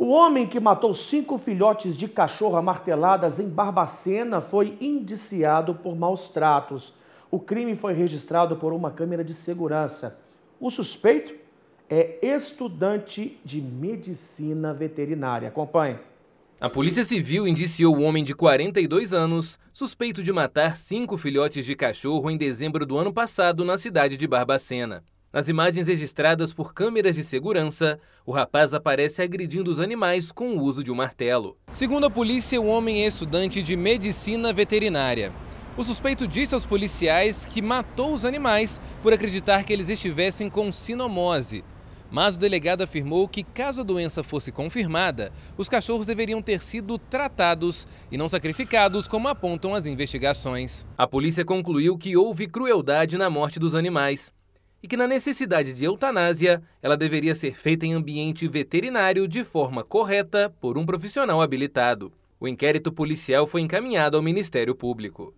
O homem que matou cinco filhotes de cachorro a marteladas em Barbacena foi indiciado por maus tratos. O crime foi registrado por uma câmera de segurança. O suspeito é estudante de medicina veterinária. Acompanhe. A Polícia Civil indiciou o homem de 42 anos, suspeito de matar cinco filhotes de cachorro em dezembro do ano passado na cidade de Barbacena. Nas imagens registradas por câmeras de segurança, o rapaz aparece agredindo os animais com o uso de um martelo. Segundo a polícia, o homem é estudante de medicina veterinária. O suspeito disse aos policiais que matou os animais por acreditar que eles estivessem com sinomose. Mas o delegado afirmou que, caso a doença fosse confirmada, os cachorros deveriam ter sido tratados e não sacrificados, como apontam as investigações. A polícia concluiu que houve crueldade na morte dos animais e que, na necessidade de eutanásia, ela deveria ser feita em ambiente veterinário de forma correta por um profissional habilitado. O inquérito policial foi encaminhado ao Ministério Público.